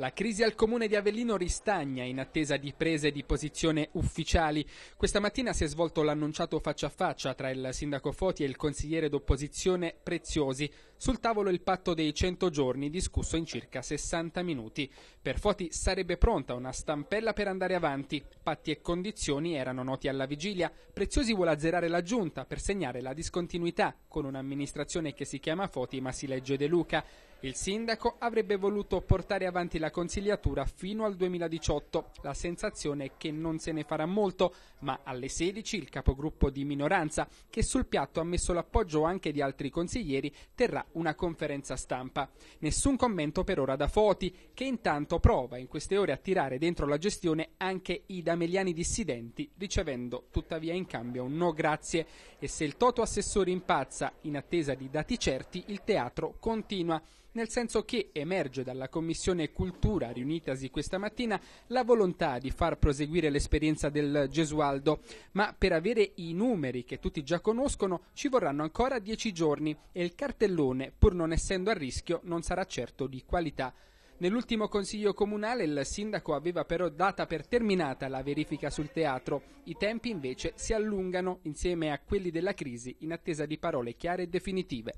La crisi al comune di Avellino ristagna in attesa di prese di posizione ufficiali. Questa mattina si è svolto l'annunciato faccia a faccia tra il sindaco Foti e il consigliere d'opposizione Preziosi sul tavolo il patto dei 100 giorni discusso in circa 60 minuti. Per Foti sarebbe pronta una stampella per andare avanti. Patti e condizioni erano noti alla vigilia. Preziosi vuole azzerare la giunta per segnare la discontinuità con un'amministrazione che si chiama Foti ma si legge De Luca. Il sindaco avrebbe voluto portare avanti la consigliatura fino al 2018. La sensazione è che non se ne farà molto, ma alle 16 il capogruppo di minoranza, che sul piatto ha messo l'appoggio anche di altri consiglieri, terrà una conferenza stampa. Nessun commento per ora da Foti, che intanto prova in queste ore a tirare dentro la gestione anche i dameliani dissidenti, ricevendo tuttavia in cambio un no grazie. E se il Toto Assessore impazza, in attesa di dati certi, il teatro continua nel senso che emerge dalla Commissione Cultura riunitasi questa mattina la volontà di far proseguire l'esperienza del Gesualdo, ma per avere i numeri che tutti già conoscono ci vorranno ancora dieci giorni e il cartellone, pur non essendo a rischio, non sarà certo di qualità. Nell'ultimo consiglio comunale il sindaco aveva però data per terminata la verifica sul teatro. I tempi invece si allungano insieme a quelli della crisi in attesa di parole chiare e definitive.